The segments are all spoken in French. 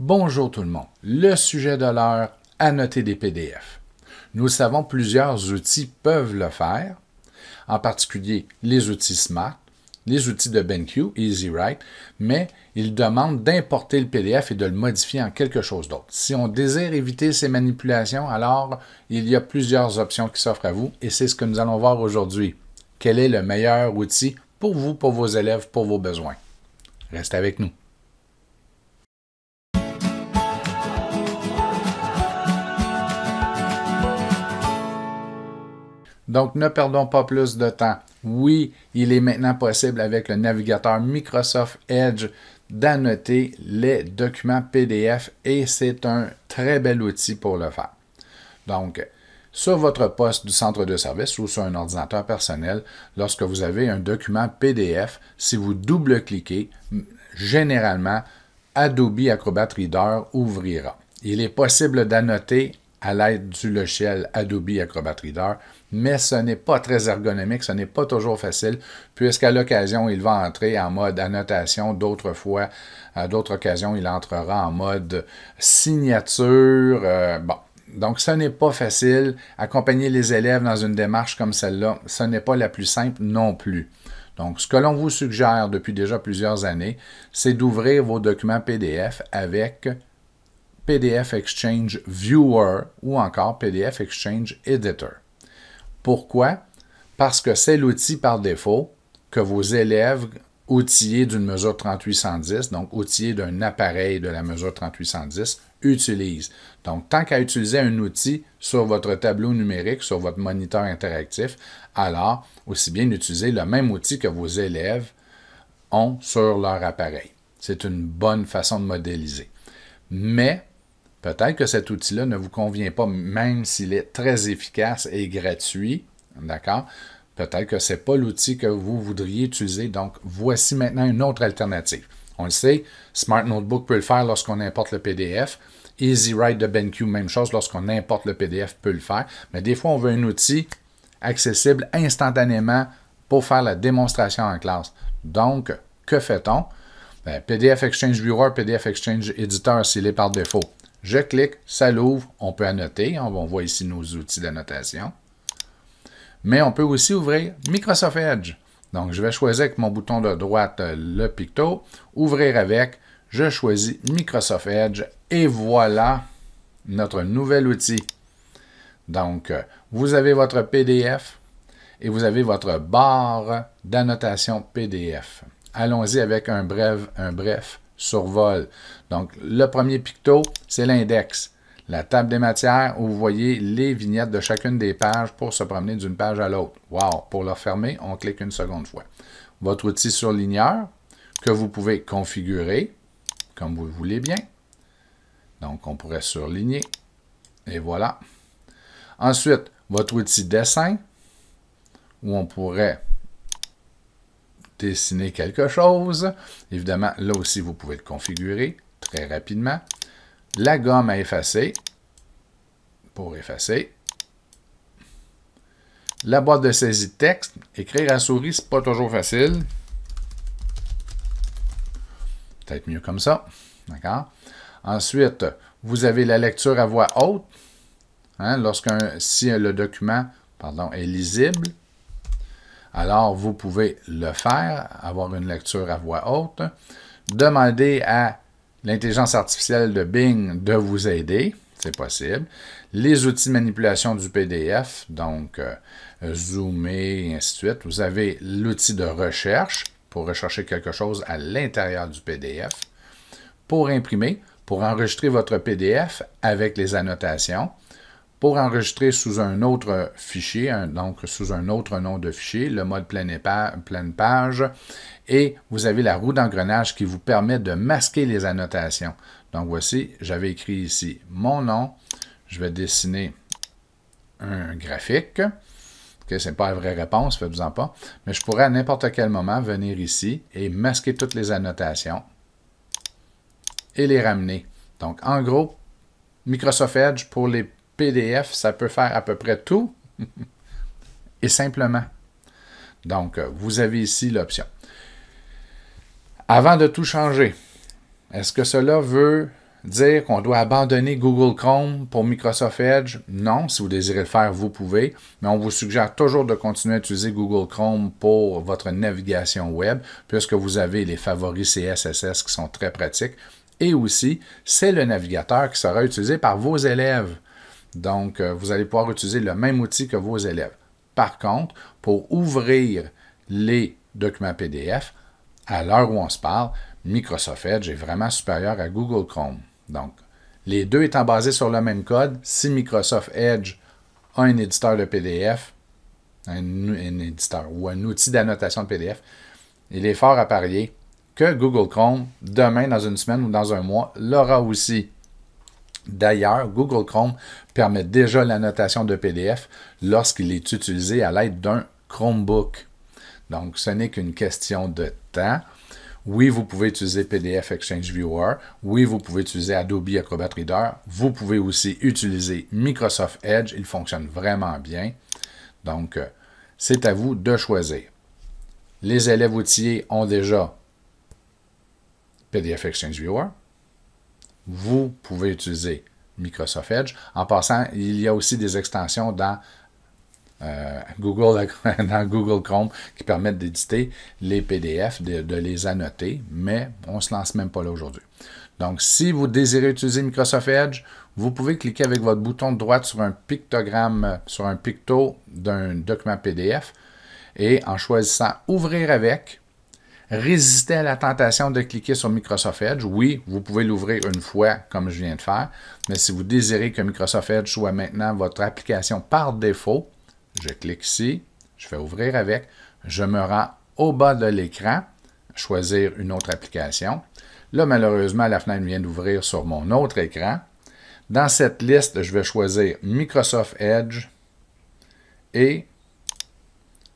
Bonjour tout le monde. Le sujet de l'heure, annoter des PDF. Nous savons plusieurs outils peuvent le faire, en particulier les outils Smart, les outils de BenQ, EasyWrite, mais ils demandent d'importer le PDF et de le modifier en quelque chose d'autre. Si on désire éviter ces manipulations, alors il y a plusieurs options qui s'offrent à vous et c'est ce que nous allons voir aujourd'hui. Quel est le meilleur outil pour vous, pour vos élèves, pour vos besoins? Restez avec nous. Donc, ne perdons pas plus de temps. Oui, il est maintenant possible avec le navigateur Microsoft Edge d'annoter les documents PDF et c'est un très bel outil pour le faire. Donc, sur votre poste du centre de service ou sur un ordinateur personnel, lorsque vous avez un document PDF, si vous double-cliquez, généralement, Adobe Acrobat Reader ouvrira. Il est possible d'annoter à l'aide du logiciel Adobe Acrobat Reader, mais ce n'est pas très ergonomique, ce n'est pas toujours facile, puisqu'à l'occasion, il va entrer en mode annotation, d'autres fois, à d'autres occasions, il entrera en mode signature. Euh, bon. Donc, ce n'est pas facile. Accompagner les élèves dans une démarche comme celle-là, ce n'est pas la plus simple non plus. Donc, ce que l'on vous suggère depuis déjà plusieurs années, c'est d'ouvrir vos documents PDF avec PDF Exchange Viewer ou encore PDF Exchange Editor. Pourquoi? Parce que c'est l'outil par défaut que vos élèves outillés d'une mesure 3810, donc outillés d'un appareil de la mesure 3810, utilisent. Donc, tant qu'à utiliser un outil sur votre tableau numérique, sur votre moniteur interactif, alors aussi bien utiliser le même outil que vos élèves ont sur leur appareil. C'est une bonne façon de modéliser. Mais Peut-être que cet outil-là ne vous convient pas, même s'il est très efficace et gratuit. D'accord? Peut-être que ce n'est pas l'outil que vous voudriez utiliser. Donc, voici maintenant une autre alternative. On le sait, Smart Notebook peut le faire lorsqu'on importe le PDF. EasyWrite de BenQ, même chose, lorsqu'on importe le PDF, peut le faire. Mais des fois, on veut un outil accessible instantanément pour faire la démonstration en classe. Donc, que fait-on? Ben, PDF Exchange Viewer, PDF Exchange Editor, s'il est par défaut. Je clique, ça l'ouvre, on peut annoter, hein, on voit ici nos outils d'annotation. Mais on peut aussi ouvrir Microsoft Edge. Donc, je vais choisir avec mon bouton de droite euh, le picto, ouvrir avec, je choisis Microsoft Edge et voilà notre nouvel outil. Donc, euh, vous avez votre PDF et vous avez votre barre d'annotation PDF. Allons-y avec un bref, un bref survol. Donc, le premier picto, c'est l'index. La table des matières où vous voyez les vignettes de chacune des pages pour se promener d'une page à l'autre. Wow! Pour la fermer, on clique une seconde fois. Votre outil surligneur que vous pouvez configurer comme vous le voulez bien. Donc, on pourrait surligner. Et voilà. Ensuite, votre outil dessin, où on pourrait dessiner quelque chose. Évidemment, là aussi, vous pouvez le configurer très rapidement. La gomme à effacer pour effacer. La boîte de saisie de texte. Écrire à souris, c'est pas toujours facile. Peut-être mieux comme ça. D'accord? Ensuite, vous avez la lecture à voix haute. Hein, si le document pardon, est lisible, alors, vous pouvez le faire, avoir une lecture à voix haute, demander à l'intelligence artificielle de Bing de vous aider, c'est possible. Les outils de manipulation du PDF, donc euh, zoomer et ainsi de suite. Vous avez l'outil de recherche pour rechercher quelque chose à l'intérieur du PDF. Pour imprimer, pour enregistrer votre PDF avec les annotations. Pour enregistrer sous un autre euh, fichier, donc sous un autre nom de fichier, le mode pleine, page, et vous avez la roue d'engrenage qui vous permet de masquer les annotations. Donc voici, j'avais écrit ici mon nom, je vais dessiner un graphique. que ce n'est pas la vraie réponse, faites-en pas. Mais je pourrais à n'importe quel moment venir ici et masquer toutes les annotations et les ramener. Donc, en gros, Microsoft Edge pour les PDF, ça peut faire à peu près tout et simplement. Donc, euh, vous avez ici l'option. Avant de tout changer, est-ce que cela veut dire qu'on doit abandonner Google Chrome pour Microsoft Edge? Non, si vous désirez le faire, vous pouvez, mais on vous suggère toujours de continuer à utiliser Google Chrome pour votre navigation web, puisque vous avez les favoris CSS qui sont très pratiques. Et aussi, c'est le navigateur qui sera utilisé par vos élèves. Donc, euh, vous allez pouvoir utiliser le même outil que vos élèves. Par contre, pour ouvrir les documents PDF, à l'heure où on se parle, Microsoft Edge est vraiment supérieur à Google Chrome. Donc, les deux étant basés sur le même code, si Microsoft Edge a un éditeur de PDF, un, éditeur ou un outil d'annotation de PDF, il est fort à parier que Google Chrome, demain, dans une semaine ou dans un mois, l'aura aussi. D'ailleurs, Google Chrome permet déjà l'annotation de PDF lorsqu'il est utilisé à l'aide d'un Chromebook. Donc, ce n'est qu'une question de temps. Oui, vous pouvez utiliser PDF Exchange Viewer. Oui, vous pouvez utiliser Adobe Acrobat Reader. Vous pouvez aussi utiliser Microsoft Edge. Il fonctionne vraiment bien. Donc, euh, c'est à vous de choisir. Les élèves outillés ont déjà PDF Exchange Viewer vous pouvez utiliser Microsoft Edge. En passant, il y a aussi des extensions dans euh, Google, dans Google Chrome qui permettent d'éditer les PDF, de, de, les annoter, mais on ne se lance même pas là aujourd'hui. Donc, si vous désirez utiliser Microsoft Edge, vous pouvez cliquer avec votre bouton de droite sur un pictogramme, sur un picto d'un document PDF et en choisissant Ouvrir avec, « Résister à la tentation de cliquer sur Microsoft Edge. Oui, vous pouvez l'ouvrir une fois, comme je viens de faire, mais si vous désirez que Microsoft Edge soit maintenant votre application par défaut, je clique ici, je fais ouvrir avec, je me rends au bas de l'écran, choisir une autre application. Là, malheureusement, la fenêtre vient d'ouvrir sur mon autre écran. Dans cette liste, je vais choisir Microsoft Edge et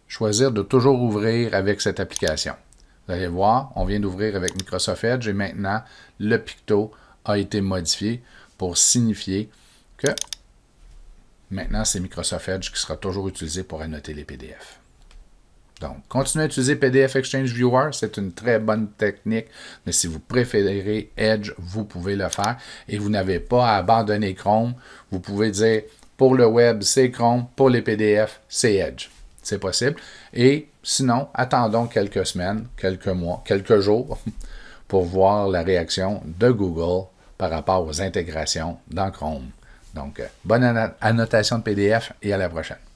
choisir de toujours ouvrir avec cette application. Vous allez voir, on vient d'ouvrir avec Microsoft Edge et maintenant, le picto a été modifié pour signifier que maintenant, c'est Microsoft Edge qui sera toujours utilisé pour annoter les PDF. Donc, continuez à utiliser PDF Exchange Viewer, c'est une très bonne technique, mais si vous préférez Edge, vous pouvez le faire et vous n'avez pas à abandonner Chrome. Vous pouvez dire pour le web, c'est Chrome, pour les PDF, c'est Edge c'est possible. Et sinon, attendons quelques semaines, quelques mois, quelques jours pour voir la réaction de Google par rapport aux intégrations dans Chrome. Donc, euh, bonne annotation de PDF et à la prochaine.